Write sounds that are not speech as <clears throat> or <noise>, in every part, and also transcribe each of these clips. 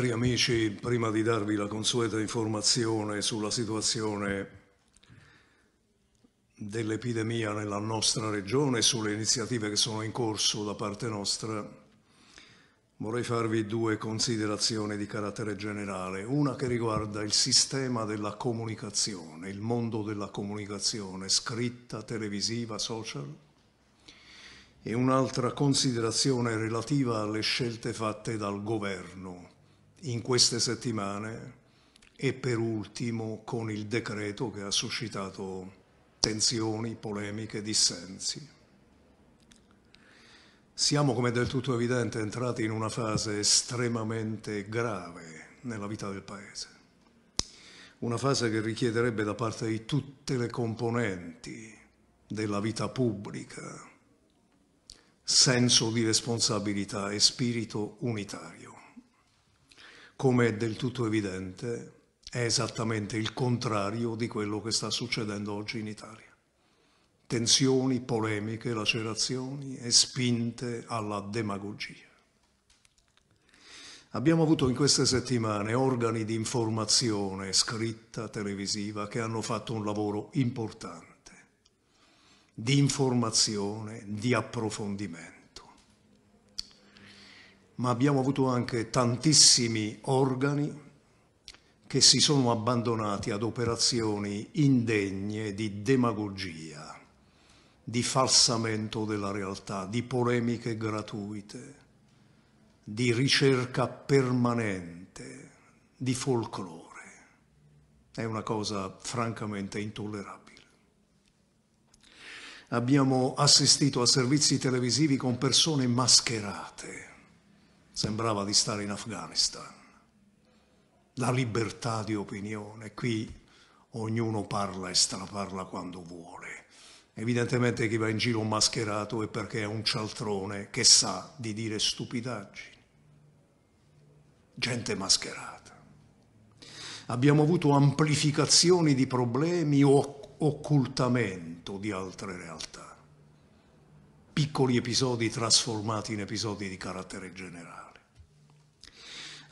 Cari amici, prima di darvi la consueta informazione sulla situazione dell'epidemia nella nostra regione e sulle iniziative che sono in corso da parte nostra, vorrei farvi due considerazioni di carattere generale. Una che riguarda il sistema della comunicazione, il mondo della comunicazione scritta, televisiva, social, e un'altra considerazione relativa alle scelte fatte dal governo in queste settimane e per ultimo con il decreto che ha suscitato tensioni, polemiche, dissensi. Siamo, come del tutto evidente, entrati in una fase estremamente grave nella vita del Paese, una fase che richiederebbe da parte di tutte le componenti della vita pubblica senso di responsabilità e spirito unitario come è del tutto evidente, è esattamente il contrario di quello che sta succedendo oggi in Italia. Tensioni, polemiche, lacerazioni e spinte alla demagogia. Abbiamo avuto in queste settimane organi di informazione scritta, televisiva, che hanno fatto un lavoro importante di informazione, di approfondimento ma abbiamo avuto anche tantissimi organi che si sono abbandonati ad operazioni indegne di demagogia, di falsamento della realtà, di polemiche gratuite, di ricerca permanente, di folklore. È una cosa francamente intollerabile abbiamo assistito a servizi televisivi con persone mascherate sembrava di stare in Afghanistan. La libertà di opinione, qui ognuno parla e straparla quando vuole. Evidentemente chi va in giro mascherato è perché è un cialtrone che sa di dire stupidaggini. Gente mascherata. Abbiamo avuto amplificazioni di problemi o occultamento di altre realtà. Piccoli episodi trasformati in episodi di carattere generale.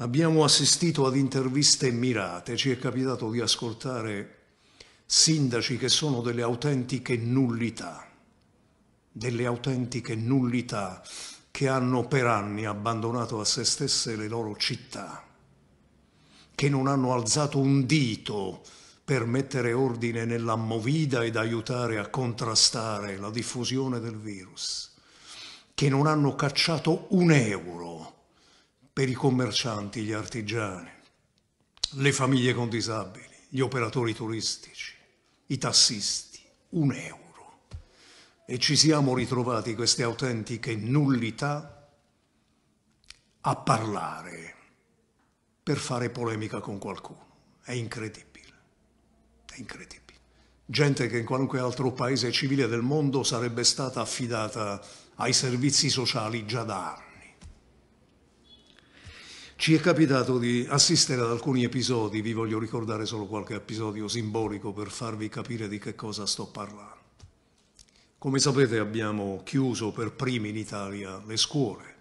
Abbiamo assistito ad interviste mirate, ci è capitato di ascoltare sindaci che sono delle autentiche nullità, delle autentiche nullità che hanno per anni abbandonato a se stesse le loro città, che non hanno alzato un dito per mettere ordine nella movida ed aiutare a contrastare la diffusione del virus, che non hanno cacciato un euro per i commercianti, gli artigiani, le famiglie con disabili, gli operatori turistici, i tassisti, un euro. E ci siamo ritrovati queste autentiche nullità a parlare per fare polemica con qualcuno. È incredibile, è incredibile. Gente che in qualunque altro paese civile del mondo sarebbe stata affidata ai servizi sociali già da ci è capitato di assistere ad alcuni episodi, vi voglio ricordare solo qualche episodio simbolico per farvi capire di che cosa sto parlando. Come sapete abbiamo chiuso per primi in Italia le scuole.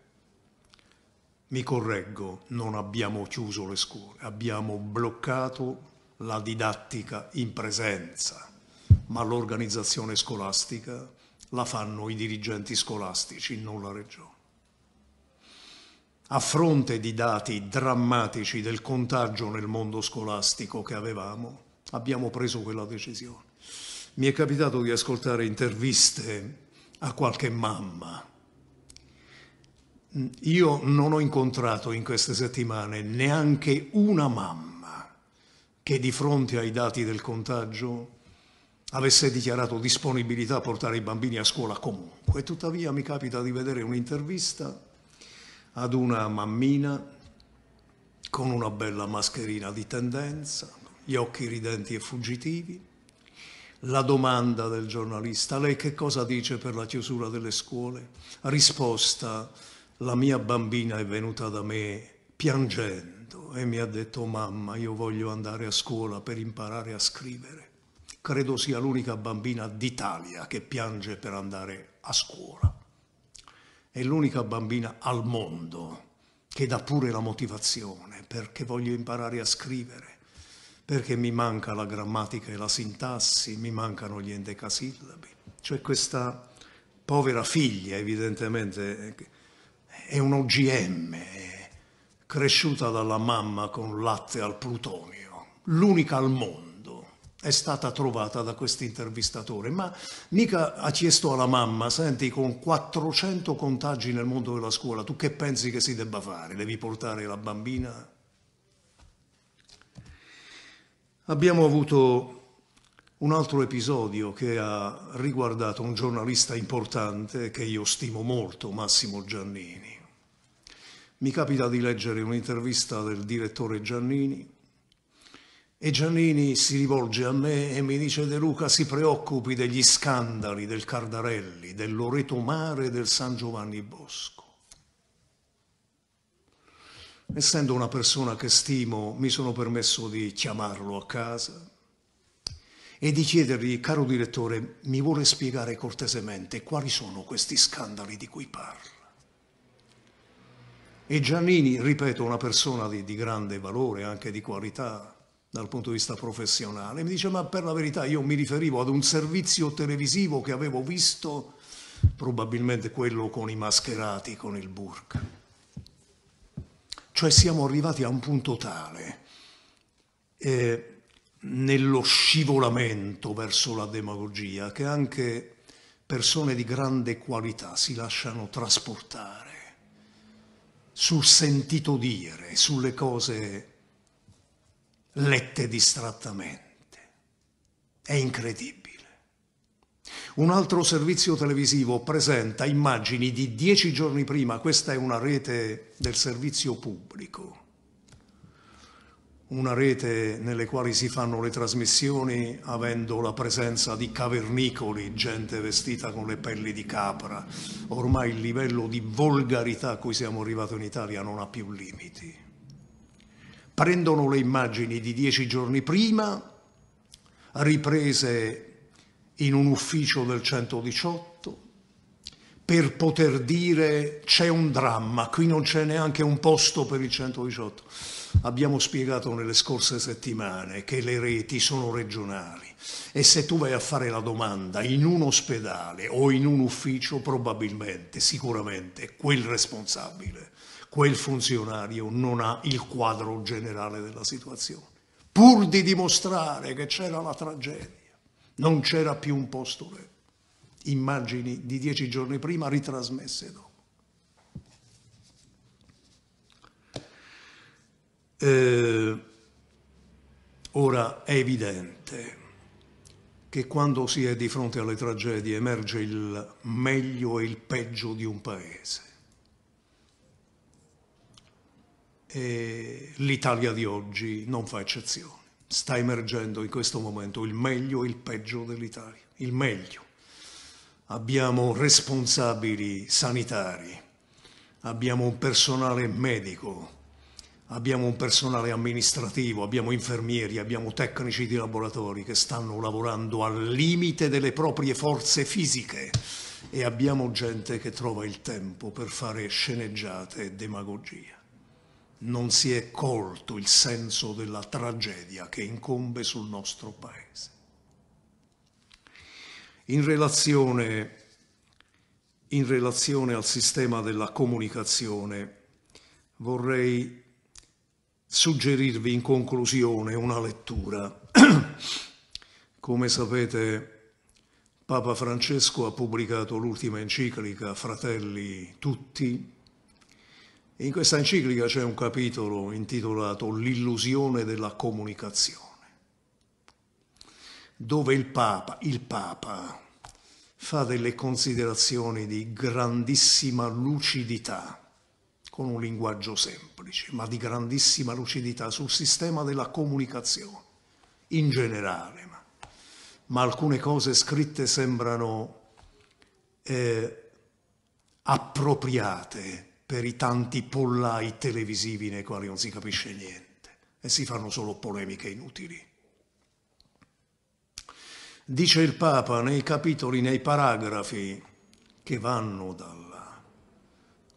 Mi correggo, non abbiamo chiuso le scuole, abbiamo bloccato la didattica in presenza, ma l'organizzazione scolastica la fanno i dirigenti scolastici, non la regione a fronte di dati drammatici del contagio nel mondo scolastico che avevamo, abbiamo preso quella decisione. Mi è capitato di ascoltare interviste a qualche mamma. Io non ho incontrato in queste settimane neanche una mamma che di fronte ai dati del contagio avesse dichiarato disponibilità a portare i bambini a scuola comunque. Tuttavia mi capita di vedere un'intervista ad una mammina con una bella mascherina di tendenza, gli occhi ridenti e fuggitivi. La domanda del giornalista, lei che cosa dice per la chiusura delle scuole? Risposta, la mia bambina è venuta da me piangendo e mi ha detto mamma, io voglio andare a scuola per imparare a scrivere. Credo sia l'unica bambina d'Italia che piange per andare a scuola è l'unica bambina al mondo che dà pure la motivazione perché voglio imparare a scrivere, perché mi manca la grammatica e la sintassi, mi mancano gli endecasillabi. Cioè questa povera figlia evidentemente è un OGM, è cresciuta dalla mamma con latte al plutonio, l'unica al mondo è stata trovata da questo intervistatore, ma mica ha chiesto alla mamma, senti con 400 contagi nel mondo della scuola, tu che pensi che si debba fare? Devi portare la bambina? Abbiamo avuto un altro episodio che ha riguardato un giornalista importante che io stimo molto, Massimo Giannini. Mi capita di leggere un'intervista del direttore Giannini e Giannini si rivolge a me e mi dice De Luca si preoccupi degli scandali del Cardarelli, del Loreto Mare e del San Giovanni Bosco. Essendo una persona che stimo, mi sono permesso di chiamarlo a casa e di chiedergli, caro direttore, mi vuole spiegare cortesemente quali sono questi scandali di cui parla. E Giannini, ripeto, una persona di, di grande valore, anche di qualità, dal punto di vista professionale. Mi dice, ma per la verità io mi riferivo ad un servizio televisivo che avevo visto, probabilmente quello con i mascherati, con il burk. Cioè siamo arrivati a un punto tale, eh, nello scivolamento verso la demagogia, che anche persone di grande qualità si lasciano trasportare sul sentito dire, sulle cose lette distrattamente. È incredibile. Un altro servizio televisivo presenta immagini di dieci giorni prima, questa è una rete del servizio pubblico, una rete nelle quali si fanno le trasmissioni avendo la presenza di cavernicoli, gente vestita con le pelli di capra. Ormai il livello di volgarità a cui siamo arrivati in Italia non ha più limiti prendono le immagini di dieci giorni prima, riprese in un ufficio del 118, per poter dire c'è un dramma, qui non c'è neanche un posto per il 118. Abbiamo spiegato nelle scorse settimane che le reti sono regionali e se tu vai a fare la domanda in un ospedale o in un ufficio probabilmente, sicuramente, quel responsabile quel funzionario non ha il quadro generale della situazione, pur di dimostrare che c'era la tragedia, non c'era più un posto Immagini di dieci giorni prima ritrasmesse dopo. Eh, ora è evidente che quando si è di fronte alle tragedie emerge il meglio e il peggio di un paese. e l'Italia di oggi non fa eccezione. Sta emergendo in questo momento il meglio e il peggio dell'Italia, il meglio. Abbiamo responsabili sanitari, abbiamo un personale medico, abbiamo un personale amministrativo, abbiamo infermieri, abbiamo tecnici di laboratori che stanno lavorando al limite delle proprie forze fisiche e abbiamo gente che trova il tempo per fare sceneggiate e demagogia non si è colto il senso della tragedia che incombe sul nostro paese. In relazione, in relazione al sistema della comunicazione vorrei suggerirvi in conclusione una lettura. <clears throat> Come sapete, Papa Francesco ha pubblicato l'ultima enciclica Fratelli tutti in questa enciclica c'è un capitolo intitolato L'illusione della comunicazione, dove il Papa, il Papa fa delle considerazioni di grandissima lucidità, con un linguaggio semplice, ma di grandissima lucidità sul sistema della comunicazione in generale. Ma, ma alcune cose scritte sembrano eh, appropriate per i tanti pollai televisivi nei quali non si capisce niente e si fanno solo polemiche inutili. Dice il Papa nei capitoli, nei paragrafi che vanno dal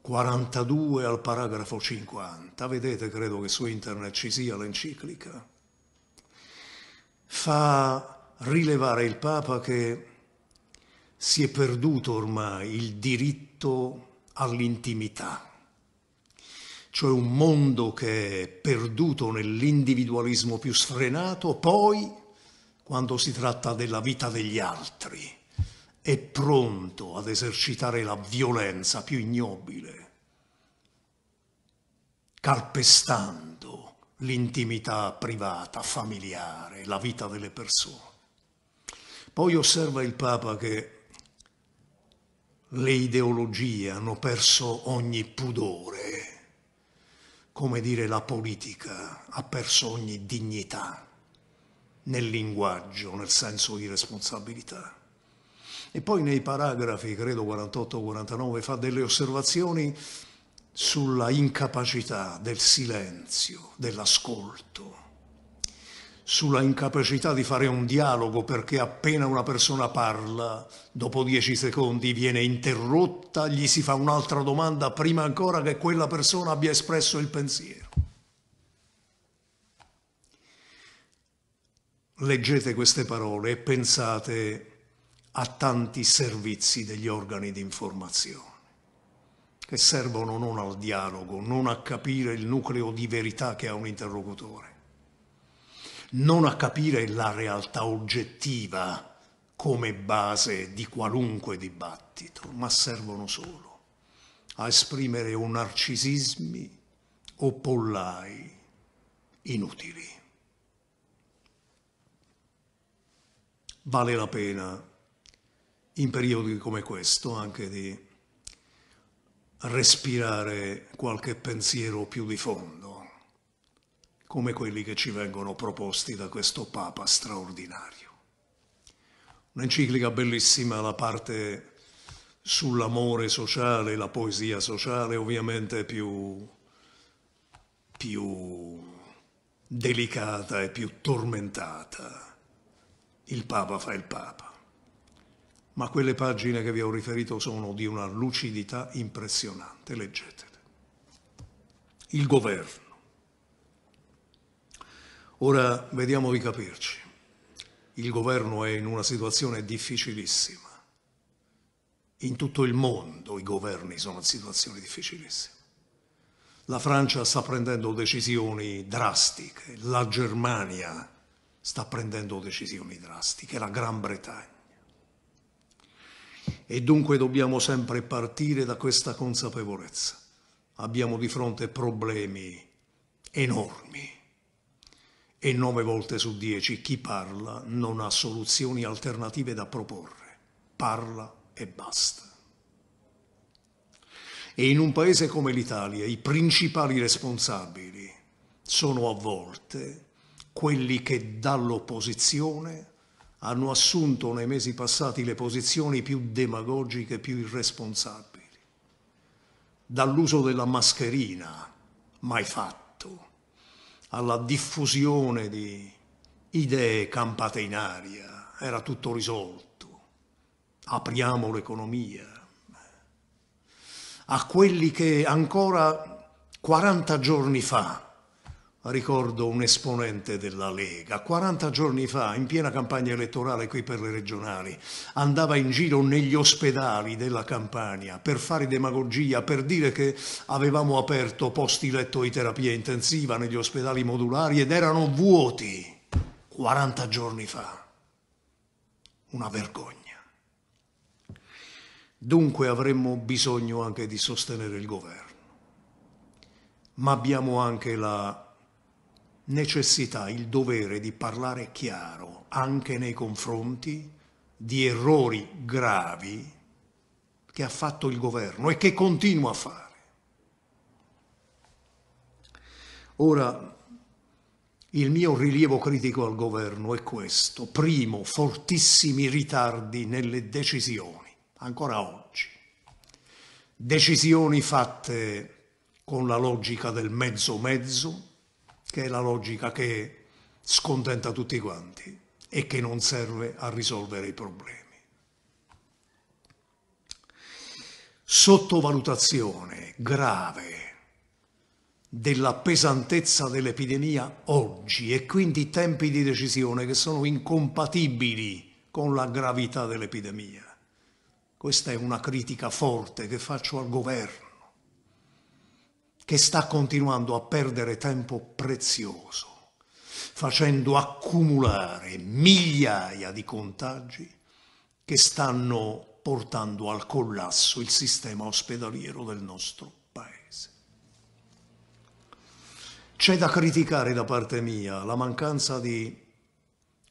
42 al paragrafo 50, vedete credo che su internet ci sia l'enciclica, fa rilevare il Papa che si è perduto ormai il diritto all'intimità, cioè un mondo che è perduto nell'individualismo più sfrenato, poi, quando si tratta della vita degli altri, è pronto ad esercitare la violenza più ignobile, calpestando l'intimità privata, familiare, la vita delle persone. Poi osserva il Papa che le ideologie hanno perso ogni pudore, come dire la politica ha perso ogni dignità nel linguaggio, nel senso di responsabilità. E poi nei paragrafi, credo 48-49, fa delle osservazioni sulla incapacità del silenzio, dell'ascolto, sulla incapacità di fare un dialogo perché appena una persona parla, dopo dieci secondi viene interrotta, gli si fa un'altra domanda prima ancora che quella persona abbia espresso il pensiero. Leggete queste parole e pensate a tanti servizi degli organi di informazione che servono non al dialogo, non a capire il nucleo di verità che ha un interlocutore non a capire la realtà oggettiva come base di qualunque dibattito, ma servono solo a esprimere o narcisismi o pollai inutili. Vale la pena, in periodi come questo, anche di respirare qualche pensiero più di fondo come quelli che ci vengono proposti da questo Papa straordinario. Un'enciclica bellissima, la parte sull'amore sociale, la poesia sociale ovviamente più, più delicata e più tormentata. Il Papa fa il Papa. Ma quelle pagine che vi ho riferito sono di una lucidità impressionante, leggetele. Il governo Ora vediamo di capirci. Il governo è in una situazione difficilissima. In tutto il mondo i governi sono in situazioni difficilissime. La Francia sta prendendo decisioni drastiche, la Germania sta prendendo decisioni drastiche, la Gran Bretagna. E dunque dobbiamo sempre partire da questa consapevolezza. Abbiamo di fronte problemi enormi e nove volte su dieci chi parla non ha soluzioni alternative da proporre, parla e basta. E in un paese come l'Italia i principali responsabili sono a volte quelli che dall'opposizione hanno assunto nei mesi passati le posizioni più demagogiche, più irresponsabili. Dall'uso della mascherina, mai fatta alla diffusione di idee campate in aria, era tutto risolto. Apriamo l'economia. A quelli che ancora 40 giorni fa ricordo un esponente della Lega, 40 giorni fa, in piena campagna elettorale qui per le regionali, andava in giro negli ospedali della Campania per fare demagogia, per dire che avevamo aperto posti letto di terapia intensiva negli ospedali modulari ed erano vuoti 40 giorni fa. Una vergogna. Dunque avremmo bisogno anche di sostenere il governo, ma abbiamo anche la necessità, il dovere di parlare chiaro anche nei confronti di errori gravi che ha fatto il governo e che continua a fare. Ora, il mio rilievo critico al governo è questo. Primo, fortissimi ritardi nelle decisioni, ancora oggi. Decisioni fatte con la logica del mezzo mezzo, che è la logica che scontenta tutti quanti e che non serve a risolvere i problemi. Sottovalutazione grave della pesantezza dell'epidemia oggi e quindi tempi di decisione che sono incompatibili con la gravità dell'epidemia. Questa è una critica forte che faccio al governo che sta continuando a perdere tempo prezioso, facendo accumulare migliaia di contagi che stanno portando al collasso il sistema ospedaliero del nostro paese. C'è da criticare da parte mia la mancanza di,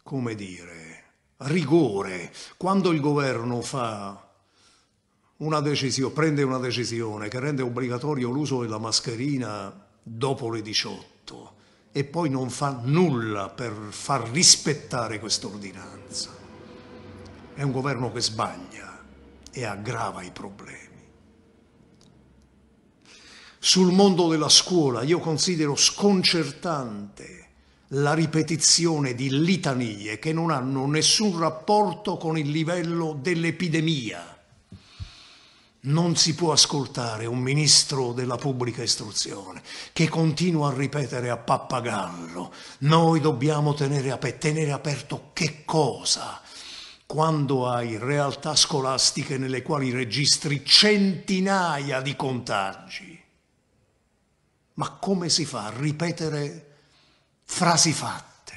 come dire, rigore. Quando il governo fa una decisione, prende una decisione che rende obbligatorio l'uso della mascherina dopo le 18 e poi non fa nulla per far rispettare quest'ordinanza. È un governo che sbaglia e aggrava i problemi. Sul mondo della scuola io considero sconcertante la ripetizione di litanie che non hanno nessun rapporto con il livello dell'epidemia non si può ascoltare un ministro della pubblica istruzione che continua a ripetere a pappagallo, noi dobbiamo tenere, ap tenere aperto che cosa? quando hai realtà scolastiche nelle quali registri centinaia di contagi. Ma come si fa a ripetere frasi fatte?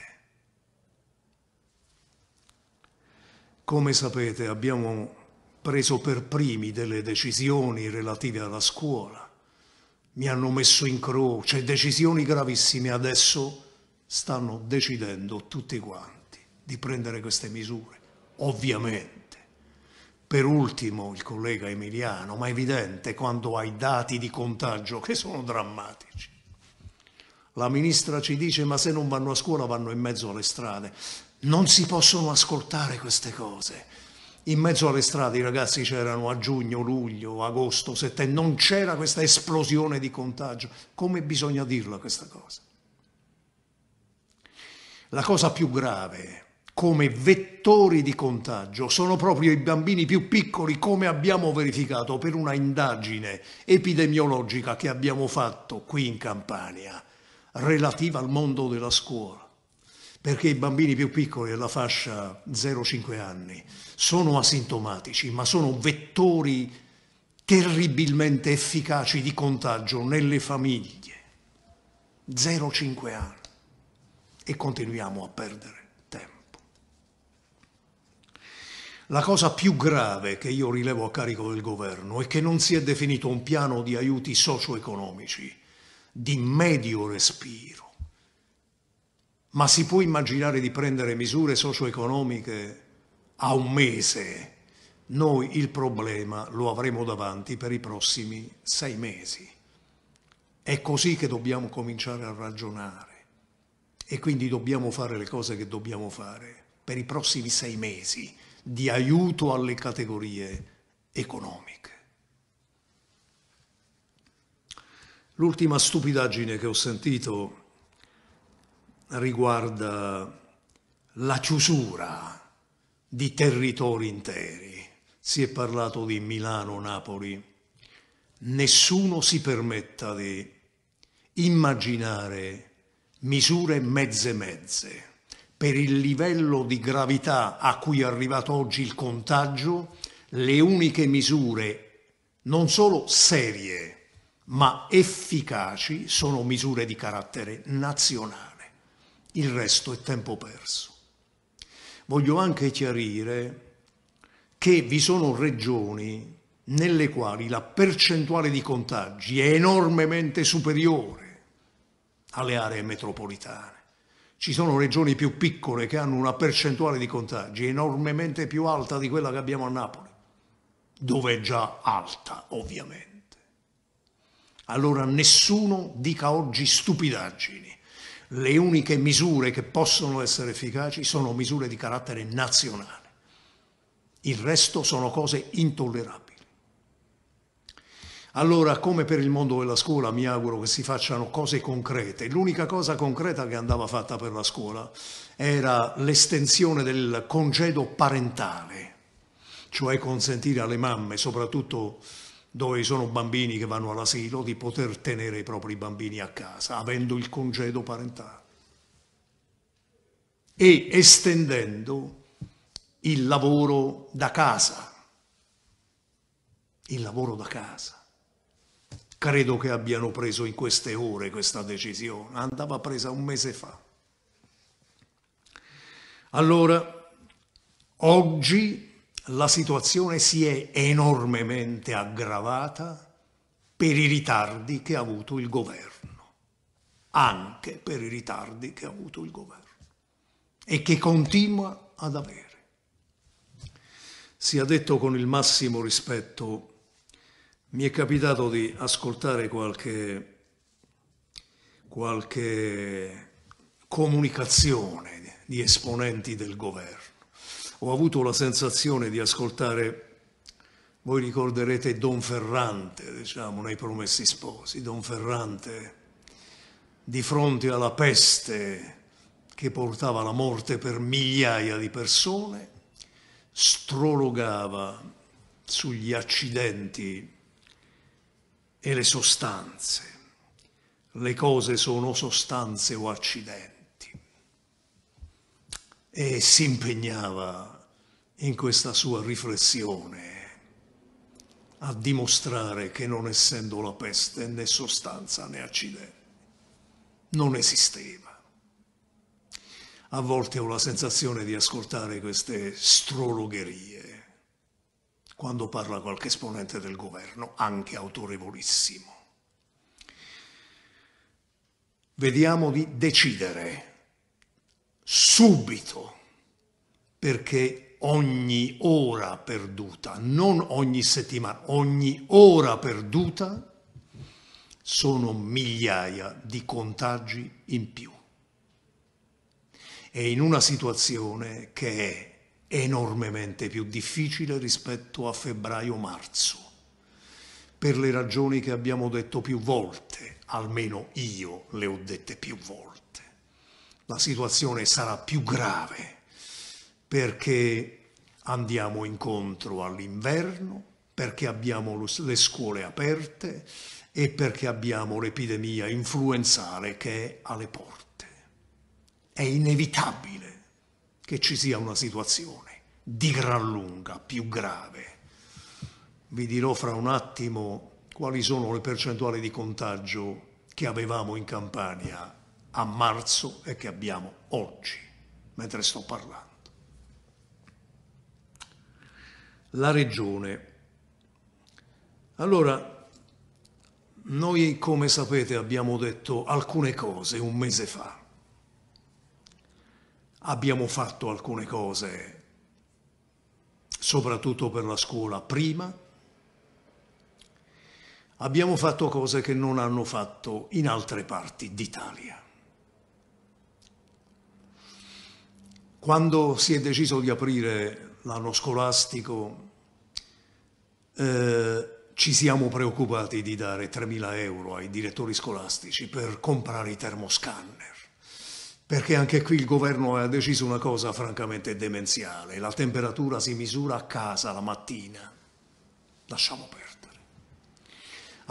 Come sapete abbiamo preso per primi delle decisioni relative alla scuola, mi hanno messo in croce, decisioni gravissime, adesso stanno decidendo tutti quanti di prendere queste misure, ovviamente. Per ultimo il collega Emiliano, ma è evidente quando hai dati di contagio che sono drammatici. La ministra ci dice ma se non vanno a scuola vanno in mezzo alle strade. Non si possono ascoltare queste cose in mezzo alle strade i ragazzi c'erano a giugno, luglio, agosto, settembre, non c'era questa esplosione di contagio. Come bisogna dirla questa cosa? La cosa più grave, come vettori di contagio, sono proprio i bambini più piccoli, come abbiamo verificato per una indagine epidemiologica che abbiamo fatto qui in Campania, relativa al mondo della scuola perché i bambini più piccoli della fascia 0-5 anni sono asintomatici, ma sono vettori terribilmente efficaci di contagio nelle famiglie. 0-5 anni e continuiamo a perdere tempo. La cosa più grave che io rilevo a carico del governo è che non si è definito un piano di aiuti socio-economici di medio respiro ma si può immaginare di prendere misure socio-economiche a un mese? Noi il problema lo avremo davanti per i prossimi sei mesi. È così che dobbiamo cominciare a ragionare e quindi dobbiamo fare le cose che dobbiamo fare per i prossimi sei mesi di aiuto alle categorie economiche. L'ultima stupidaggine che ho sentito riguarda la chiusura di territori interi. Si è parlato di Milano, Napoli. Nessuno si permetta di immaginare misure mezze mezze. Per il livello di gravità a cui è arrivato oggi il contagio, le uniche misure non solo serie, ma efficaci sono misure di carattere nazionale il resto è tempo perso. Voglio anche chiarire che vi sono regioni nelle quali la percentuale di contagi è enormemente superiore alle aree metropolitane. Ci sono regioni più piccole che hanno una percentuale di contagi enormemente più alta di quella che abbiamo a Napoli, dove è già alta ovviamente. Allora nessuno dica oggi stupidaggini le uniche misure che possono essere efficaci sono misure di carattere nazionale. Il resto sono cose intollerabili. Allora, come per il mondo della scuola, mi auguro che si facciano cose concrete. L'unica cosa concreta che andava fatta per la scuola era l'estensione del congedo parentale, cioè consentire alle mamme, soprattutto dove ci sono bambini che vanno all'asilo, di poter tenere i propri bambini a casa, avendo il congedo parentale e estendendo il lavoro da casa. Il lavoro da casa. Credo che abbiano preso in queste ore questa decisione, andava presa un mese fa. Allora, oggi la situazione si è enormemente aggravata per i ritardi che ha avuto il governo, anche per i ritardi che ha avuto il governo e che continua ad avere. Sia detto con il massimo rispetto, mi è capitato di ascoltare qualche, qualche comunicazione di esponenti del governo ho avuto la sensazione di ascoltare, voi ricorderete Don Ferrante, diciamo, nei Promessi Sposi, Don Ferrante di fronte alla peste che portava la morte per migliaia di persone, strologava sugli accidenti e le sostanze. Le cose sono sostanze o accidenti e si impegnava in questa sua riflessione a dimostrare che non essendo la peste né sostanza né accidente, non esisteva. A volte ho la sensazione di ascoltare queste strologherie quando parla qualche esponente del governo, anche autorevolissimo. Vediamo di decidere subito, perché ogni ora perduta, non ogni settimana, ogni ora perduta sono migliaia di contagi in più. E in una situazione che è enormemente più difficile rispetto a febbraio-marzo, per le ragioni che abbiamo detto più volte, almeno io le ho dette più volte la situazione sarà più grave perché andiamo incontro all'inverno, perché abbiamo le scuole aperte e perché abbiamo l'epidemia influenzale che è alle porte. È inevitabile che ci sia una situazione di gran lunga più grave. Vi dirò fra un attimo quali sono le percentuali di contagio che avevamo in Campania a marzo e che abbiamo oggi, mentre sto parlando. La regione. Allora, noi come sapete abbiamo detto alcune cose un mese fa. Abbiamo fatto alcune cose soprattutto per la scuola prima. Abbiamo fatto cose che non hanno fatto in altre parti d'Italia. Quando si è deciso di aprire l'anno scolastico eh, ci siamo preoccupati di dare 3.000 euro ai direttori scolastici per comprare i termoscanner, perché anche qui il governo ha deciso una cosa francamente demenziale, la temperatura si misura a casa la mattina, lasciamo perdere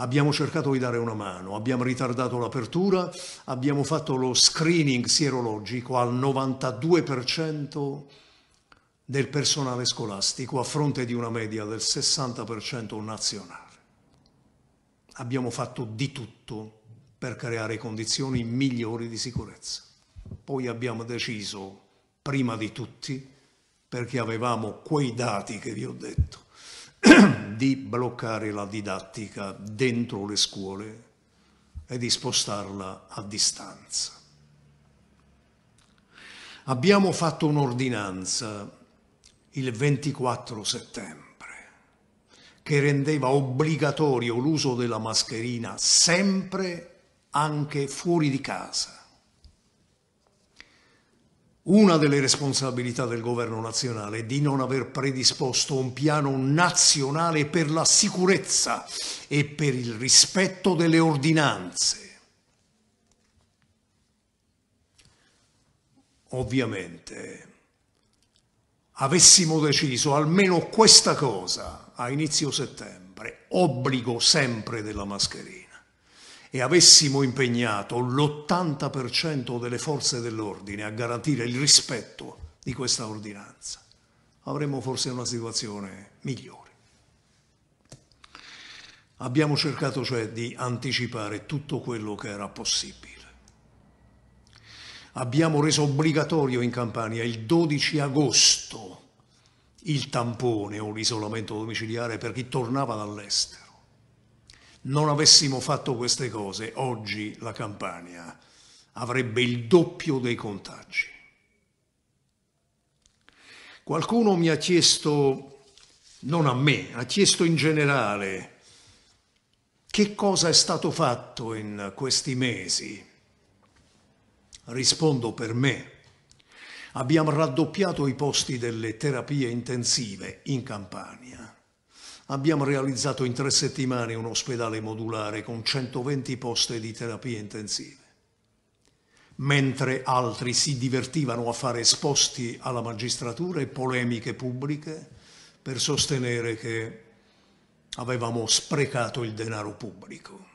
abbiamo cercato di dare una mano, abbiamo ritardato l'apertura, abbiamo fatto lo screening sierologico al 92% del personale scolastico a fronte di una media del 60% nazionale. Abbiamo fatto di tutto per creare condizioni migliori di sicurezza. Poi abbiamo deciso, prima di tutti, perché avevamo quei dati che vi ho detto, <clears throat> di bloccare la didattica dentro le scuole e di spostarla a distanza. Abbiamo fatto un'ordinanza il 24 settembre che rendeva obbligatorio l'uso della mascherina sempre anche fuori di casa una delle responsabilità del governo nazionale è di non aver predisposto un piano nazionale per la sicurezza e per il rispetto delle ordinanze. Ovviamente, avessimo deciso almeno questa cosa a inizio settembre, obbligo sempre della mascherina e avessimo impegnato l'80% delle forze dell'ordine a garantire il rispetto di questa ordinanza, avremmo forse una situazione migliore. Abbiamo cercato cioè di anticipare tutto quello che era possibile. Abbiamo reso obbligatorio in Campania il 12 agosto il tampone o l'isolamento domiciliare per chi tornava dall'estero non avessimo fatto queste cose, oggi la Campania avrebbe il doppio dei contagi. Qualcuno mi ha chiesto, non a me, ha chiesto in generale, che cosa è stato fatto in questi mesi? Rispondo per me. Abbiamo raddoppiato i posti delle terapie intensive in Campania Abbiamo realizzato in tre settimane un ospedale modulare con 120 poste di terapie intensive. Mentre altri si divertivano a fare esposti alla magistratura e polemiche pubbliche per sostenere che avevamo sprecato il denaro pubblico.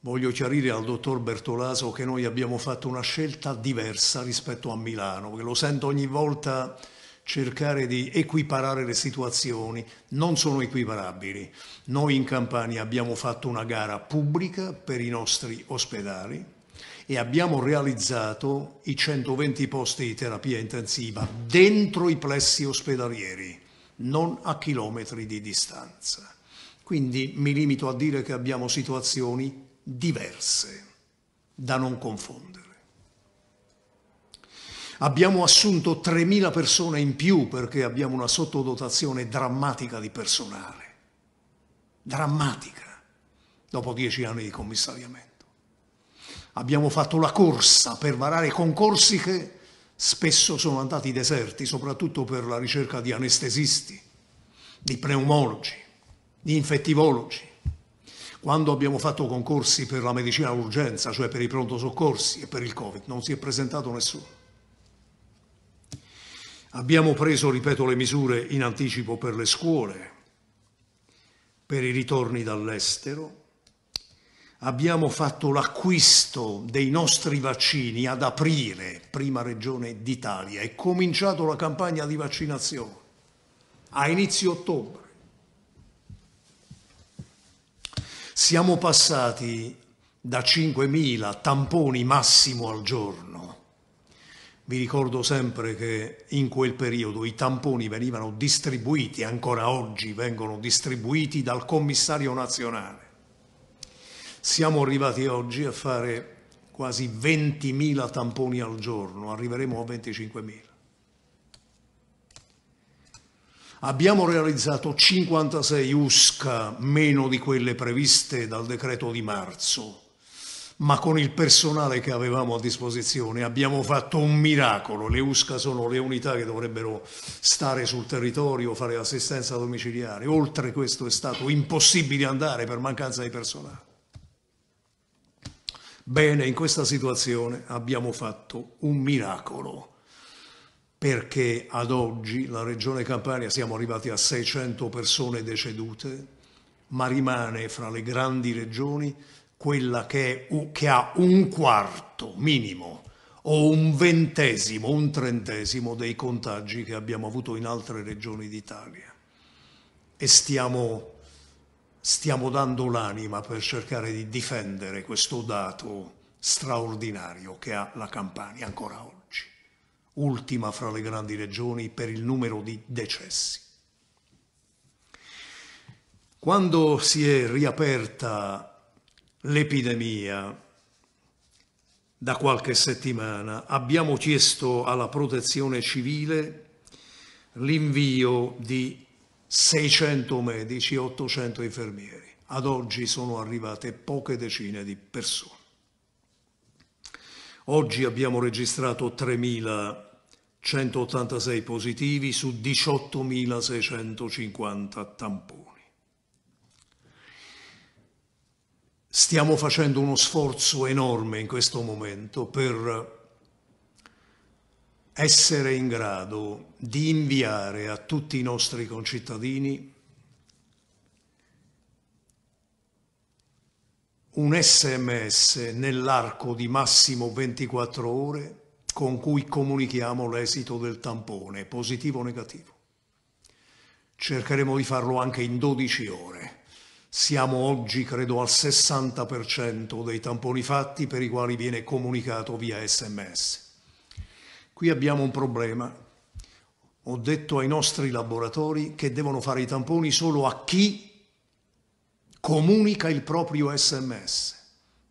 Voglio chiarire al dottor Bertolaso che noi abbiamo fatto una scelta diversa rispetto a Milano, che lo sento ogni volta cercare di equiparare le situazioni, non sono equiparabili. Noi in Campania abbiamo fatto una gara pubblica per i nostri ospedali e abbiamo realizzato i 120 posti di terapia intensiva dentro i plessi ospedalieri, non a chilometri di distanza. Quindi mi limito a dire che abbiamo situazioni diverse da non confondere. Abbiamo assunto 3.000 persone in più perché abbiamo una sottodotazione drammatica di personale. Drammatica. Dopo dieci anni di commissariamento. Abbiamo fatto la corsa per varare concorsi che spesso sono andati deserti, soprattutto per la ricerca di anestesisti, di pneumologi, di infettivologi quando abbiamo fatto concorsi per la medicina d'urgenza, cioè per i pronto soccorsi e per il Covid, non si è presentato nessuno. Abbiamo preso, ripeto, le misure in anticipo per le scuole, per i ritorni dall'estero. Abbiamo fatto l'acquisto dei nostri vaccini ad aprile, prima regione d'Italia, è cominciata la campagna di vaccinazione a inizio ottobre. Siamo passati da 5.000 tamponi massimo al giorno vi ricordo sempre che in quel periodo i tamponi venivano distribuiti, ancora oggi vengono distribuiti dal commissario nazionale. Siamo arrivati oggi a fare quasi 20.000 tamponi al giorno, arriveremo a 25.000. Abbiamo realizzato 56 USCA meno di quelle previste dal decreto di marzo ma con il personale che avevamo a disposizione abbiamo fatto un miracolo. Le USCA sono le unità che dovrebbero stare sul territorio, fare assistenza domiciliare. Oltre questo è stato impossibile andare per mancanza di personale. Bene, in questa situazione abbiamo fatto un miracolo perché ad oggi la Regione Campania siamo arrivati a 600 persone decedute, ma rimane fra le grandi regioni quella che, è, che ha un quarto minimo o un ventesimo, un trentesimo dei contagi che abbiamo avuto in altre regioni d'Italia. E stiamo, stiamo dando l'anima per cercare di difendere questo dato straordinario che ha la Campania ancora oggi, ultima fra le grandi regioni per il numero di decessi. Quando si è riaperta l'epidemia da qualche settimana abbiamo chiesto alla protezione civile l'invio di 600 medici, e 800 infermieri. Ad oggi sono arrivate poche decine di persone. Oggi abbiamo registrato 3.186 positivi su 18.650 tamponi. Stiamo facendo uno sforzo enorme in questo momento per essere in grado di inviare a tutti i nostri concittadini un sms nell'arco di massimo 24 ore con cui comunichiamo l'esito del tampone, positivo o negativo. Cercheremo di farlo anche in 12 ore. Siamo oggi, credo, al 60% dei tamponi fatti per i quali viene comunicato via sms. Qui abbiamo un problema. Ho detto ai nostri laboratori che devono fare i tamponi solo a chi comunica il proprio sms.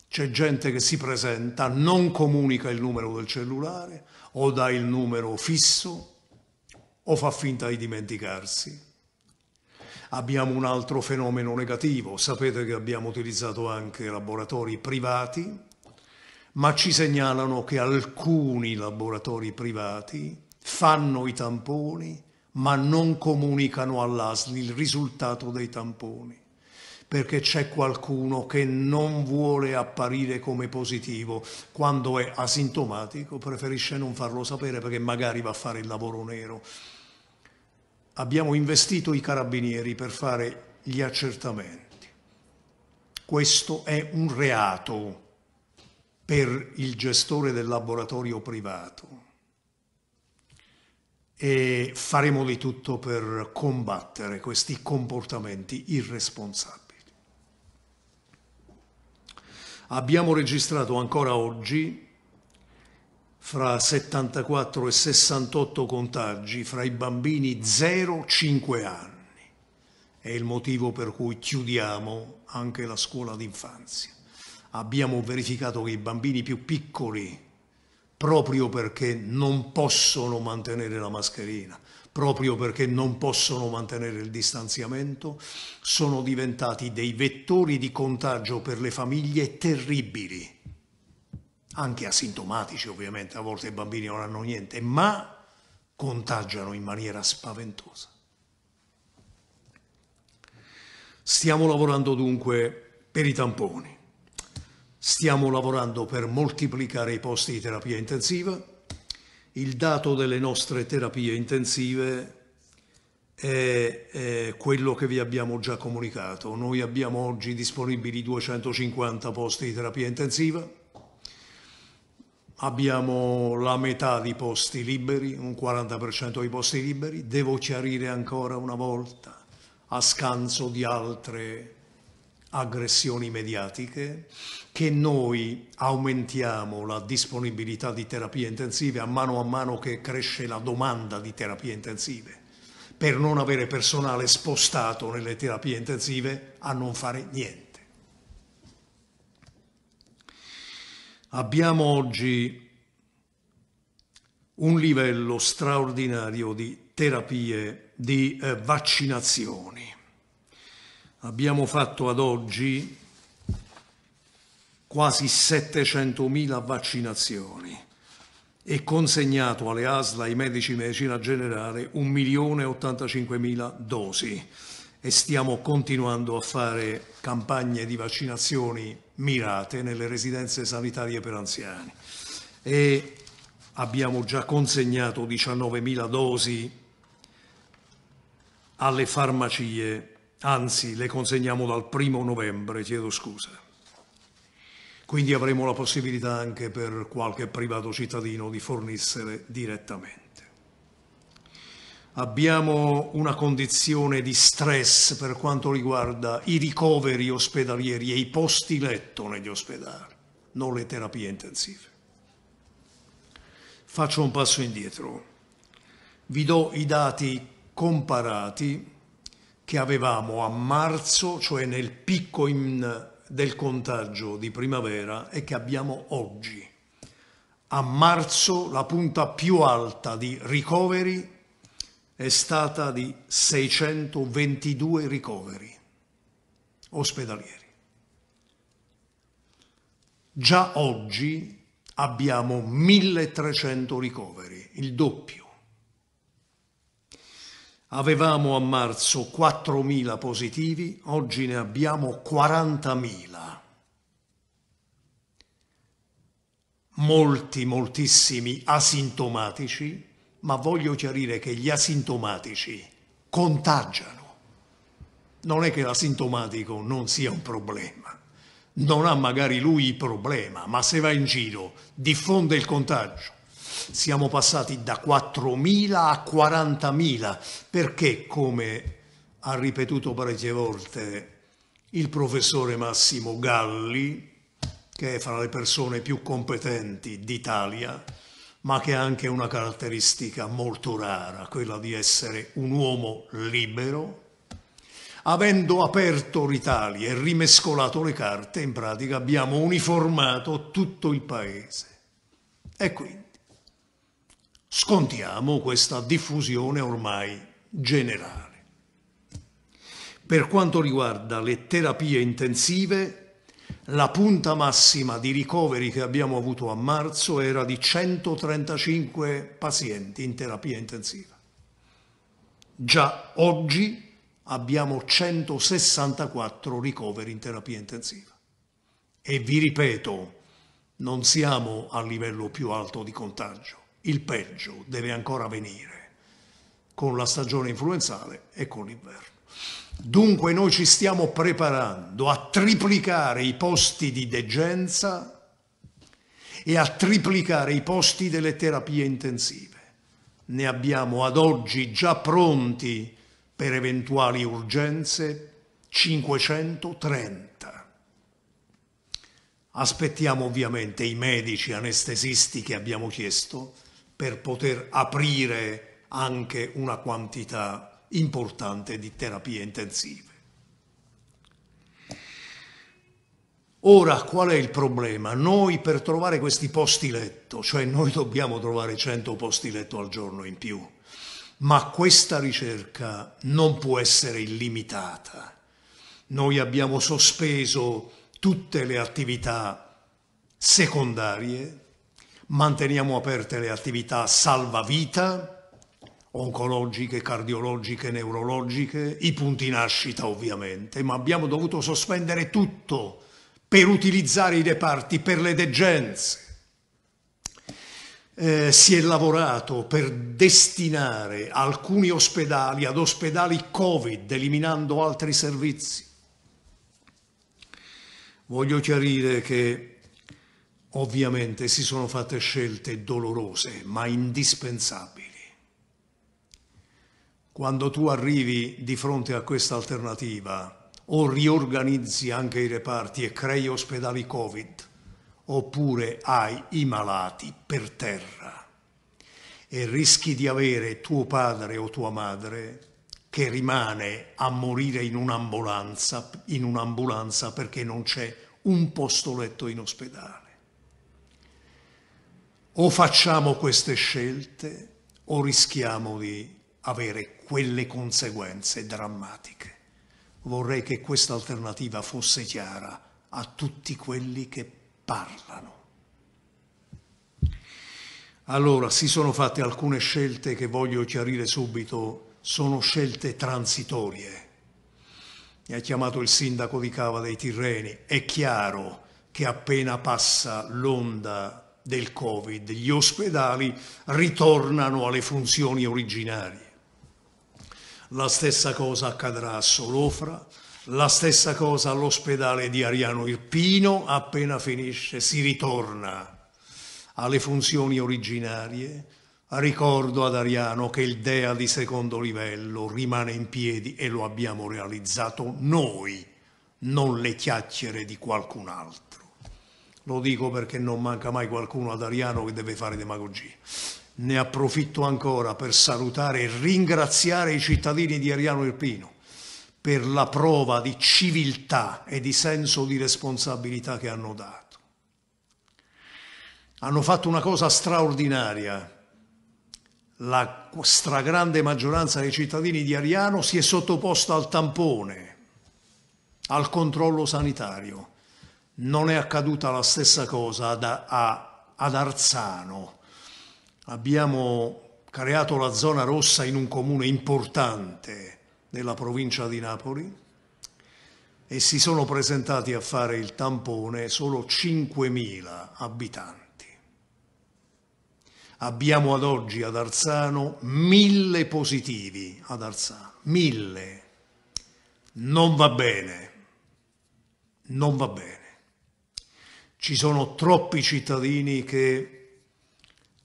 C'è gente che si presenta, non comunica il numero del cellulare o dà il numero fisso o fa finta di dimenticarsi. Abbiamo un altro fenomeno negativo, sapete che abbiamo utilizzato anche laboratori privati, ma ci segnalano che alcuni laboratori privati fanno i tamponi ma non comunicano all'ASL il risultato dei tamponi perché c'è qualcuno che non vuole apparire come positivo, quando è asintomatico preferisce non farlo sapere perché magari va a fare il lavoro nero abbiamo investito i carabinieri per fare gli accertamenti. Questo è un reato per il gestore del laboratorio privato e faremo di tutto per combattere questi comportamenti irresponsabili. Abbiamo registrato ancora oggi fra 74 e 68 contagi fra i bambini 0-5 anni. È il motivo per cui chiudiamo anche la scuola d'infanzia. Abbiamo verificato che i bambini più piccoli, proprio perché non possono mantenere la mascherina, proprio perché non possono mantenere il distanziamento, sono diventati dei vettori di contagio per le famiglie terribili anche asintomatici ovviamente, a volte i bambini non hanno niente, ma contagiano in maniera spaventosa. Stiamo lavorando dunque per i tamponi, stiamo lavorando per moltiplicare i posti di terapia intensiva, il dato delle nostre terapie intensive è, è quello che vi abbiamo già comunicato, noi abbiamo oggi disponibili 250 posti di terapia intensiva, Abbiamo la metà di posti liberi, un 40% di posti liberi, devo chiarire ancora una volta, a scanso di altre aggressioni mediatiche, che noi aumentiamo la disponibilità di terapie intensive a mano a mano che cresce la domanda di terapie intensive, per non avere personale spostato nelle terapie intensive a non fare niente. abbiamo oggi un livello straordinario di terapie, di eh, vaccinazioni. Abbiamo fatto ad oggi quasi 700.000 vaccinazioni e consegnato alle ASL, ai medici di medicina generale, 1.085.000 dosi e stiamo continuando a fare campagne di vaccinazioni mirate nelle residenze sanitarie per anziani. E abbiamo già consegnato 19.000 dosi alle farmacie, anzi le consegniamo dal primo novembre, chiedo scusa. Quindi avremo la possibilità anche per qualche privato cittadino di fornissere direttamente abbiamo una condizione di stress per quanto riguarda i ricoveri ospedalieri e i posti letto negli ospedali, non le terapie intensive. Faccio un passo indietro. Vi do i dati comparati che avevamo a marzo, cioè nel picco in, del contagio di primavera, e che abbiamo oggi. A marzo la punta più alta di ricoveri è stata di 622 ricoveri ospedalieri. Già oggi abbiamo 1300 ricoveri, il doppio. Avevamo a marzo 4.000 positivi, oggi ne abbiamo 40.000. Molti, moltissimi asintomatici ma voglio chiarire che gli asintomatici contagiano. Non è che l'asintomatico non sia un problema, non ha magari lui il problema, ma se va in giro diffonde il contagio. Siamo passati da 4.000 a 40.000 perché, come ha ripetuto parecchie volte il professore Massimo Galli, che è fra le persone più competenti d'Italia, ma che ha anche una caratteristica molto rara, quella di essere un uomo libero, avendo aperto l'Italia e rimescolato le carte, in pratica abbiamo uniformato tutto il paese. E quindi scontiamo questa diffusione ormai generale. Per quanto riguarda le terapie intensive, la punta massima di ricoveri che abbiamo avuto a marzo era di 135 pazienti in terapia intensiva. Già oggi abbiamo 164 ricoveri in terapia intensiva. E vi ripeto, non siamo al livello più alto di contagio. Il peggio deve ancora venire con la stagione influenzale e con l'inverno. Dunque noi ci stiamo preparando a triplicare i posti di degenza e a triplicare i posti delle terapie intensive. Ne abbiamo ad oggi già pronti per eventuali urgenze 530. Aspettiamo ovviamente i medici anestesisti che abbiamo chiesto per poter aprire anche una quantità importante di terapie intensive. Ora qual è il problema? Noi per trovare questi posti letto, cioè noi dobbiamo trovare 100 posti letto al giorno in più, ma questa ricerca non può essere illimitata. Noi abbiamo sospeso tutte le attività secondarie, manteniamo aperte le attività salvavita, oncologiche, cardiologiche, neurologiche, i punti nascita ovviamente, ma abbiamo dovuto sospendere tutto per utilizzare i reparti per le degenze. Eh, si è lavorato per destinare alcuni ospedali ad ospedali Covid, eliminando altri servizi. Voglio chiarire che ovviamente si sono fatte scelte dolorose, ma indispensabili quando tu arrivi di fronte a questa alternativa o riorganizzi anche i reparti e crei ospedali Covid, oppure hai i malati per terra e rischi di avere tuo padre o tua madre che rimane a morire in un'ambulanza, in un'ambulanza perché non c'è un posto letto in ospedale. O facciamo queste scelte o rischiamo di avere quelle conseguenze drammatiche. Vorrei che questa alternativa fosse chiara a tutti quelli che parlano. Allora, si sono fatte alcune scelte che voglio chiarire subito, sono scelte transitorie. Mi ha chiamato il sindaco di Cava dei Tirreni, è chiaro che appena passa l'onda del Covid, gli ospedali ritornano alle funzioni originarie la stessa cosa accadrà a Solofra, la stessa cosa all'ospedale di Ariano Irpino, appena finisce si ritorna alle funzioni originarie. Ricordo ad Ariano che il DEA di secondo livello rimane in piedi e lo abbiamo realizzato noi, non le chiacchiere di qualcun altro. Lo dico perché non manca mai qualcuno ad Ariano che deve fare demagogia ne approfitto ancora per salutare e ringraziare i cittadini di Ariano Irpino per la prova di civiltà e di senso di responsabilità che hanno dato. Hanno fatto una cosa straordinaria. La stragrande maggioranza dei cittadini di Ariano si è sottoposta al tampone, al controllo sanitario. Non è accaduta la stessa cosa ad, a, ad Arzano abbiamo creato la zona rossa in un comune importante della provincia di Napoli e si sono presentati a fare il tampone solo 5.000 abitanti. Abbiamo ad oggi ad Arzano 1.000 positivi ad Arzano, 1.000. Non va bene, non va bene. Ci sono troppi cittadini che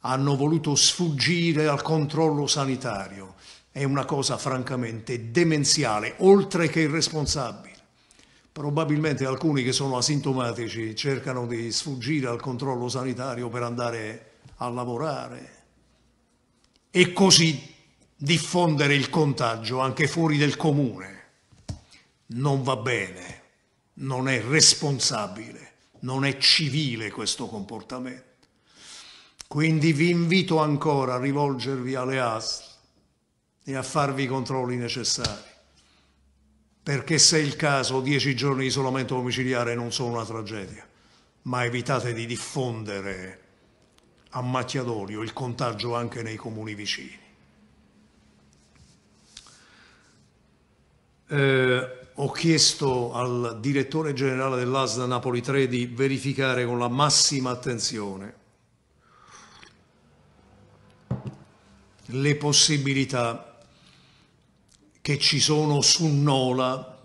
hanno voluto sfuggire al controllo sanitario. È una cosa francamente demenziale, oltre che irresponsabile. Probabilmente alcuni che sono asintomatici cercano di sfuggire al controllo sanitario per andare a lavorare e così diffondere il contagio anche fuori del comune. Non va bene, non è responsabile, non è civile questo comportamento. Quindi vi invito ancora a rivolgervi alle ASL e a farvi i controlli necessari, perché se è il caso 10 giorni di isolamento domiciliare non sono una tragedia, ma evitate di diffondere a macchia d'olio il contagio anche nei comuni vicini. Eh, ho chiesto al direttore generale dell'ASDA Napoli 3 di verificare con la massima attenzione le possibilità che ci sono su Nola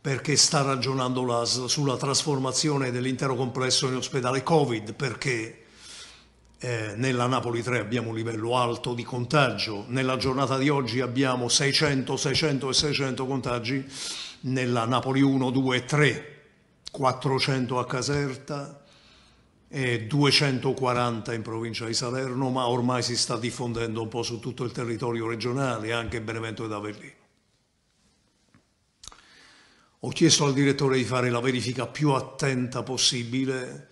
perché sta ragionando l'ASL sulla trasformazione dell'intero complesso in ospedale Covid perché eh, nella Napoli 3 abbiamo un livello alto di contagio, nella giornata di oggi abbiamo 600, 600 e 600 contagi, nella Napoli 1, 2 e 3 400 a Caserta, e 240 in provincia di Salerno, ma ormai si sta diffondendo un po' su tutto il territorio regionale, anche Benevento ed Avellino. Ho chiesto al direttore di fare la verifica più attenta possibile,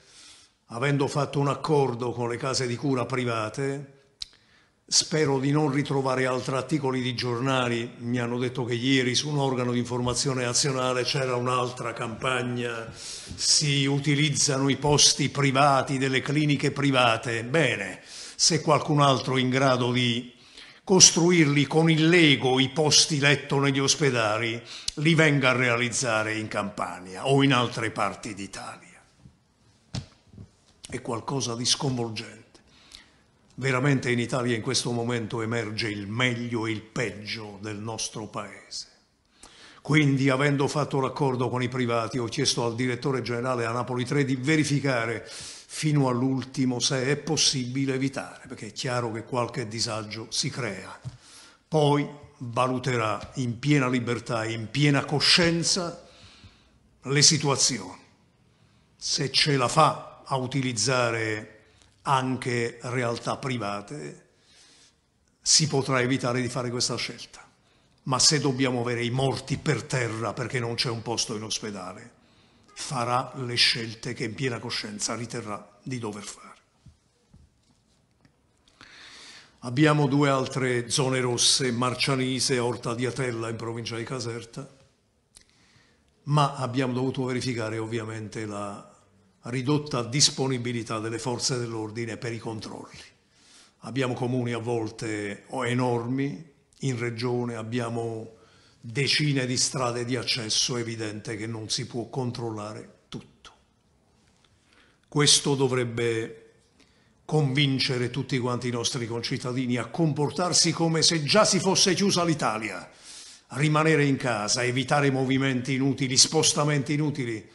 avendo fatto un accordo con le case di cura private, Spero di non ritrovare altri articoli di giornali. Mi hanno detto che ieri su un organo di informazione nazionale c'era un'altra campagna. Si utilizzano i posti privati delle cliniche private. Bene, se qualcun altro è in grado di costruirli con il Lego i posti letto negli ospedali, li venga a realizzare in Campania o in altre parti d'Italia. È qualcosa di sconvolgente. Veramente in Italia in questo momento emerge il meglio e il peggio del nostro paese. Quindi, avendo fatto l'accordo con i privati, ho chiesto al direttore generale a Napoli 3 di verificare fino all'ultimo se è possibile evitare, perché è chiaro che qualche disagio si crea. Poi valuterà in piena libertà e in piena coscienza le situazioni. Se ce la fa a utilizzare anche realtà private, si potrà evitare di fare questa scelta. Ma se dobbiamo avere i morti per terra perché non c'è un posto in ospedale, farà le scelte che in piena coscienza riterrà di dover fare. Abbiamo due altre zone rosse, Marcianise e Orta di Atella in provincia di Caserta, ma abbiamo dovuto verificare ovviamente la ridotta disponibilità delle forze dell'ordine per i controlli. Abbiamo comuni a volte enormi, in regione abbiamo decine di strade di accesso, è evidente che non si può controllare tutto. Questo dovrebbe convincere tutti quanti i nostri concittadini a comportarsi come se già si fosse chiusa l'Italia, rimanere in casa, evitare movimenti inutili, spostamenti inutili,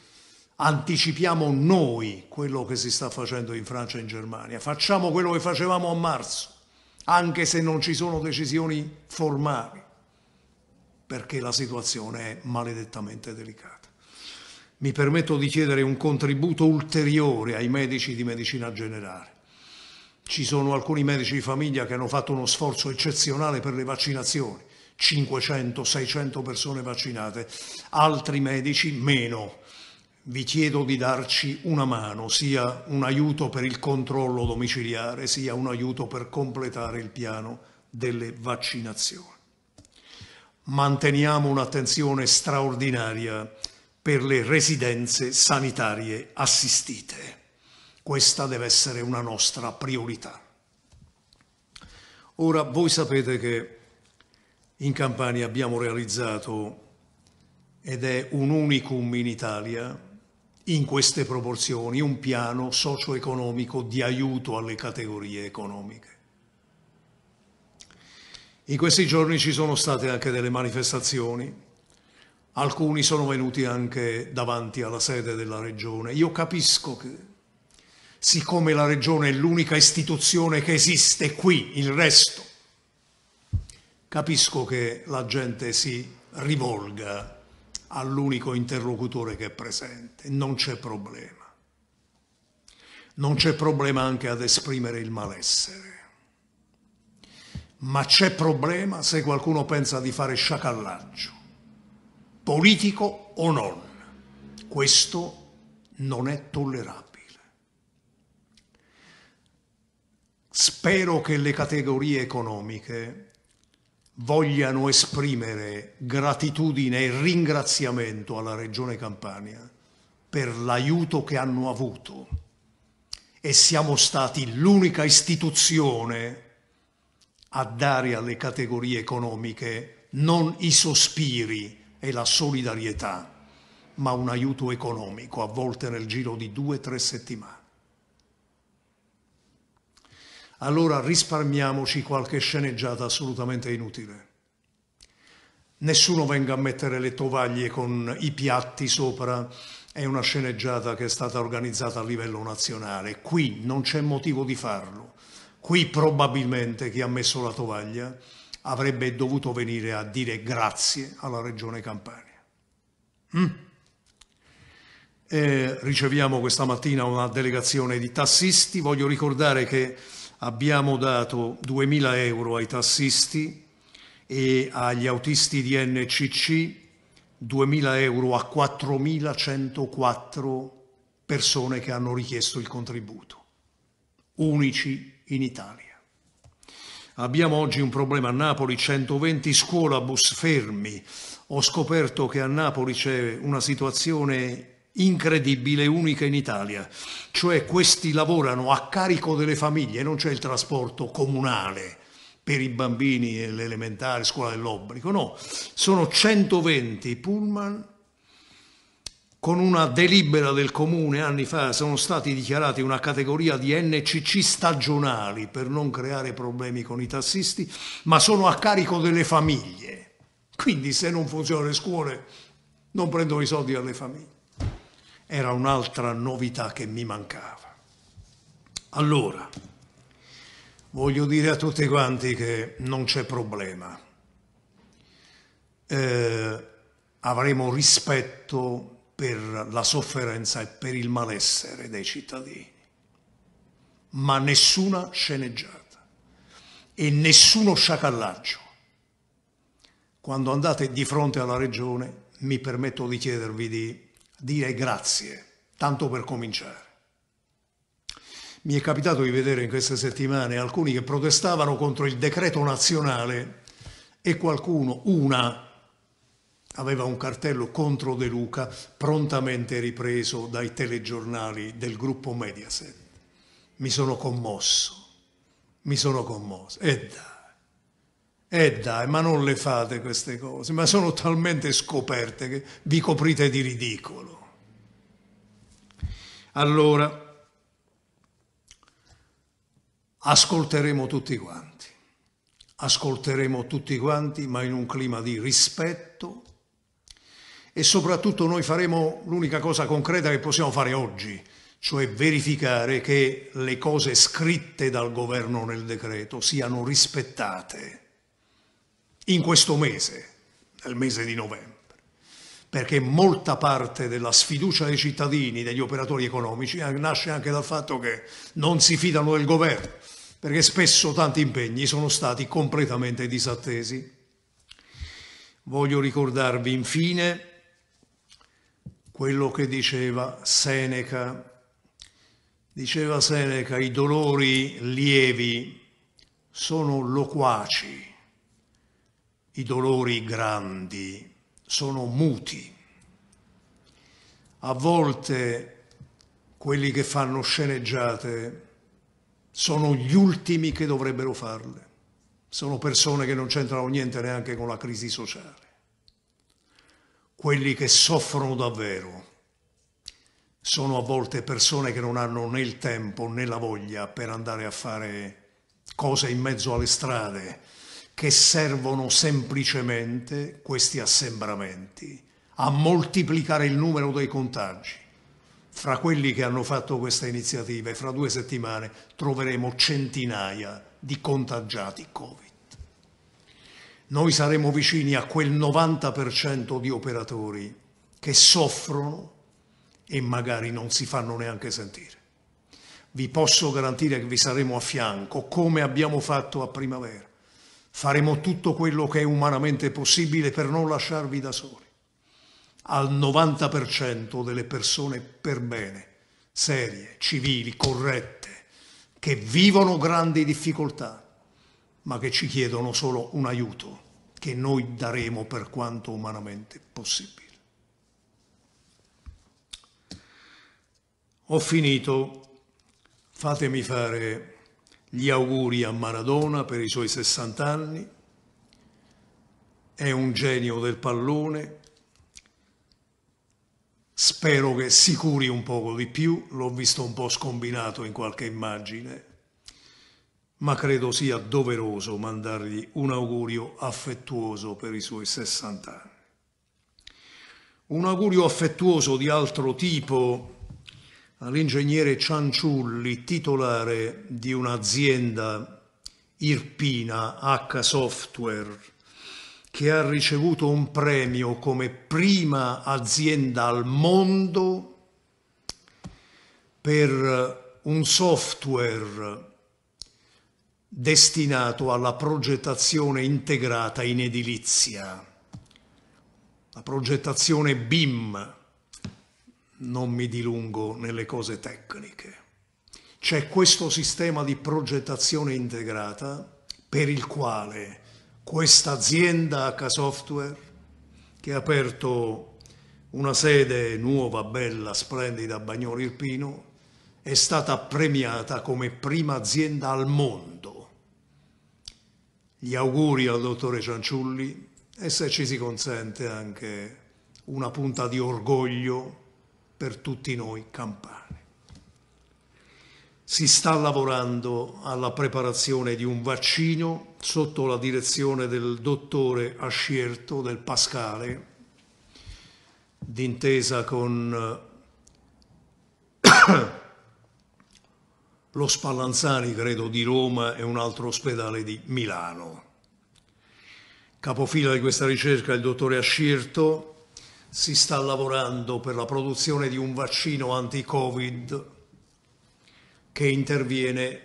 anticipiamo noi quello che si sta facendo in Francia e in Germania, facciamo quello che facevamo a marzo, anche se non ci sono decisioni formali, perché la situazione è maledettamente delicata. Mi permetto di chiedere un contributo ulteriore ai medici di medicina generale. Ci sono alcuni medici di famiglia che hanno fatto uno sforzo eccezionale per le vaccinazioni, 500-600 persone vaccinate, altri medici meno vi chiedo di darci una mano, sia un aiuto per il controllo domiciliare, sia un aiuto per completare il piano delle vaccinazioni. Manteniamo un'attenzione straordinaria per le residenze sanitarie assistite. Questa deve essere una nostra priorità. Ora, voi sapete che in Campania abbiamo realizzato, ed è un unicum in Italia, in queste proporzioni un piano socio-economico di aiuto alle categorie economiche. In questi giorni ci sono state anche delle manifestazioni, alcuni sono venuti anche davanti alla sede della Regione. Io capisco che siccome la Regione è l'unica istituzione che esiste qui, il resto, capisco che la gente si rivolga all'unico interlocutore che è presente, non c'è problema. Non c'è problema anche ad esprimere il malessere. Ma c'è problema se qualcuno pensa di fare sciacallaggio, politico o non. Questo non è tollerabile. Spero che le categorie economiche vogliano esprimere gratitudine e ringraziamento alla Regione Campania per l'aiuto che hanno avuto e siamo stati l'unica istituzione a dare alle categorie economiche non i sospiri e la solidarietà, ma un aiuto economico, a volte nel giro di due o tre settimane allora risparmiamoci qualche sceneggiata assolutamente inutile. Nessuno venga a mettere le tovaglie con i piatti sopra, è una sceneggiata che è stata organizzata a livello nazionale, qui non c'è motivo di farlo, qui probabilmente chi ha messo la tovaglia avrebbe dovuto venire a dire grazie alla regione Campania. Mm. Eh, riceviamo questa mattina una delegazione di tassisti, voglio ricordare che abbiamo dato 2.000 euro ai tassisti e agli autisti di NCC, 2.000 euro a 4.104 persone che hanno richiesto il contributo, unici in Italia. Abbiamo oggi un problema a Napoli, 120 scuolabus fermi. Ho scoperto che a Napoli c'è una situazione incredibile, unica in Italia, cioè questi lavorano a carico delle famiglie, non c'è il trasporto comunale per i bambini e l'elementare, scuola dell'obbligo, no, sono 120 pullman con una delibera del comune anni fa sono stati dichiarati una categoria di NCC stagionali per non creare problemi con i tassisti, ma sono a carico delle famiglie. Quindi se non funzionano le scuole non prendono i soldi dalle famiglie era un'altra novità che mi mancava. Allora, voglio dire a tutti quanti che non c'è problema. Eh, avremo rispetto per la sofferenza e per il malessere dei cittadini, ma nessuna sceneggiata e nessuno sciacallaggio. Quando andate di fronte alla regione mi permetto di chiedervi di dire grazie, tanto per cominciare. Mi è capitato di vedere in queste settimane alcuni che protestavano contro il decreto nazionale e qualcuno, una, aveva un cartello contro De Luca prontamente ripreso dai telegiornali del gruppo Mediaset. Mi sono commosso, mi sono commosso. E dai. Eh dai, ma non le fate queste cose, ma sono talmente scoperte che vi coprite di ridicolo. Allora, ascolteremo tutti quanti, ascolteremo tutti quanti, ma in un clima di rispetto e soprattutto noi faremo l'unica cosa concreta che possiamo fare oggi, cioè verificare che le cose scritte dal governo nel decreto siano rispettate in questo mese, nel mese di novembre, perché molta parte della sfiducia dei cittadini, degli operatori economici, eh, nasce anche dal fatto che non si fidano del governo, perché spesso tanti impegni sono stati completamente disattesi. Voglio ricordarvi infine quello che diceva Seneca. Diceva Seneca, i dolori lievi sono loquaci i dolori grandi sono muti. A volte quelli che fanno sceneggiate sono gli ultimi che dovrebbero farle. Sono persone che non c'entrano niente neanche con la crisi sociale. Quelli che soffrono davvero sono a volte persone che non hanno né il tempo né la voglia per andare a fare cose in mezzo alle strade, che servono semplicemente questi assembramenti a moltiplicare il numero dei contagi. Fra quelli che hanno fatto questa iniziativa e fra due settimane troveremo centinaia di contagiati Covid. Noi saremo vicini a quel 90% di operatori che soffrono e magari non si fanno neanche sentire. Vi posso garantire che vi saremo a fianco come abbiamo fatto a primavera Faremo tutto quello che è umanamente possibile per non lasciarvi da soli. Al 90% delle persone per bene, serie, civili, corrette, che vivono grandi difficoltà, ma che ci chiedono solo un aiuto che noi daremo per quanto umanamente possibile. Ho finito, fatemi fare gli auguri a Maradona per i suoi 60 anni, è un genio del pallone, spero che si curi un poco di più, l'ho visto un po' scombinato in qualche immagine, ma credo sia doveroso mandargli un augurio affettuoso per i suoi 60 anni. Un augurio affettuoso di altro tipo all'ingegnere Cianciulli, titolare di un'azienda irpina H Software, che ha ricevuto un premio come prima azienda al mondo per un software destinato alla progettazione integrata in edilizia, la progettazione BIM, non mi dilungo nelle cose tecniche. C'è questo sistema di progettazione integrata per il quale questa azienda H-Software, che ha aperto una sede nuova, bella, splendida a Bagnoli Irpino, è stata premiata come prima azienda al mondo. Gli auguri al dottore Cianciulli e se ci si consente anche una punta di orgoglio per tutti noi campani. Si sta lavorando alla preparazione di un vaccino sotto la direzione del dottore Ascierto del Pascale, d'intesa con eh, <coughs> lo Spallanzani, credo, di Roma e un altro ospedale di Milano. Capofila di questa ricerca è il dottore Ascierto, si sta lavorando per la produzione di un vaccino anti-Covid che interviene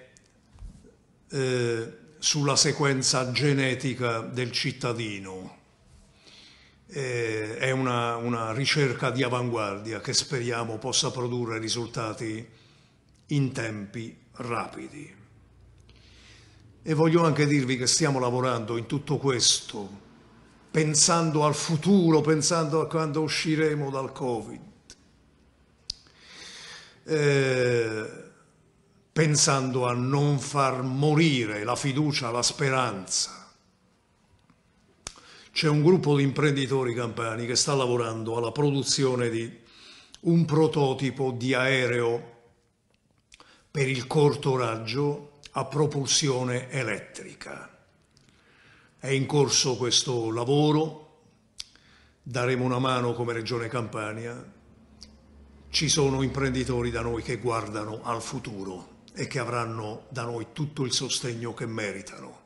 eh, sulla sequenza genetica del cittadino. Eh, è una, una ricerca di avanguardia che speriamo possa produrre risultati in tempi rapidi. E voglio anche dirvi che stiamo lavorando in tutto questo pensando al futuro, pensando a quando usciremo dal Covid, eh, pensando a non far morire la fiducia, la speranza. C'è un gruppo di imprenditori campani che sta lavorando alla produzione di un prototipo di aereo per il corto raggio a propulsione elettrica. È in corso questo lavoro, daremo una mano come Regione Campania. Ci sono imprenditori da noi che guardano al futuro e che avranno da noi tutto il sostegno che meritano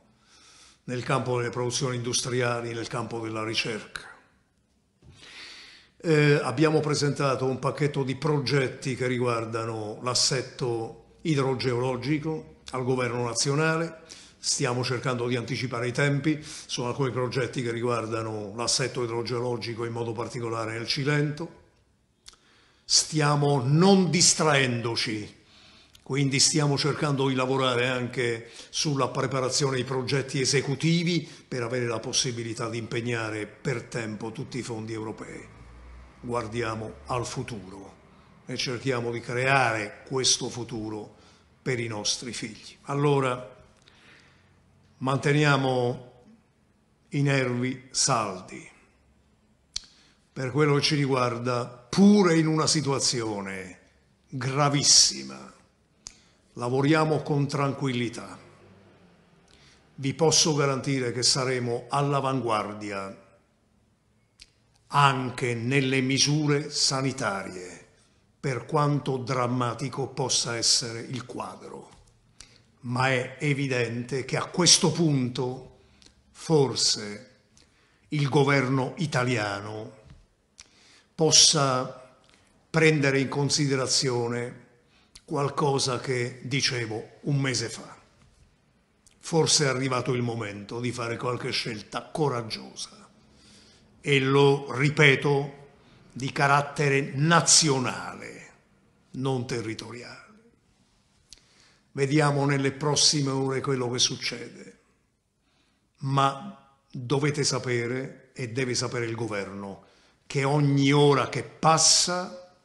nel campo delle produzioni industriali, nel campo della ricerca. Eh, abbiamo presentato un pacchetto di progetti che riguardano l'assetto idrogeologico al governo nazionale, stiamo cercando di anticipare i tempi, sono alcuni progetti che riguardano l'assetto idrogeologico, in modo particolare nel Cilento, stiamo non distraendoci, quindi stiamo cercando di lavorare anche sulla preparazione dei progetti esecutivi per avere la possibilità di impegnare per tempo tutti i fondi europei. Guardiamo al futuro e cerchiamo di creare questo futuro per i nostri figli. Allora, manteniamo i nervi saldi. Per quello che ci riguarda, pure in una situazione gravissima, lavoriamo con tranquillità. Vi posso garantire che saremo all'avanguardia anche nelle misure sanitarie, per quanto drammatico possa essere il quadro ma è evidente che a questo punto forse il governo italiano possa prendere in considerazione qualcosa che dicevo un mese fa. Forse è arrivato il momento di fare qualche scelta coraggiosa e lo ripeto di carattere nazionale, non territoriale. Vediamo nelle prossime ore quello che succede. Ma dovete sapere, e deve sapere il governo, che ogni ora che passa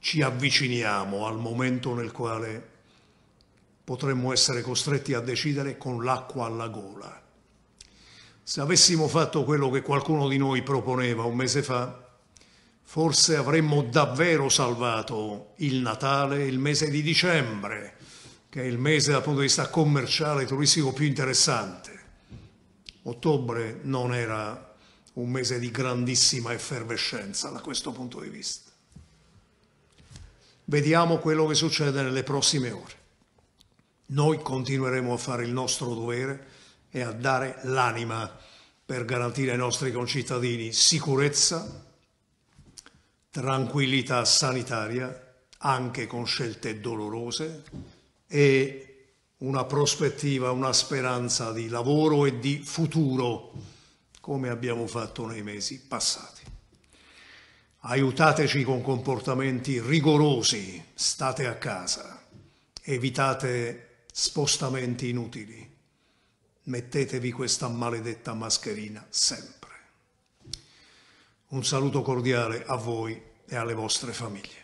ci avviciniamo al momento nel quale potremmo essere costretti a decidere con l'acqua alla gola. Se avessimo fatto quello che qualcuno di noi proponeva un mese fa, forse avremmo davvero salvato il Natale e il mese di dicembre che è il mese dal punto di vista commerciale e turistico più interessante. Ottobre non era un mese di grandissima effervescenza da questo punto di vista. Vediamo quello che succede nelle prossime ore. Noi continueremo a fare il nostro dovere e a dare l'anima per garantire ai nostri concittadini sicurezza, tranquillità sanitaria, anche con scelte dolorose, e una prospettiva, una speranza di lavoro e di futuro, come abbiamo fatto nei mesi passati. Aiutateci con comportamenti rigorosi, state a casa, evitate spostamenti inutili, mettetevi questa maledetta mascherina sempre. Un saluto cordiale a voi e alle vostre famiglie.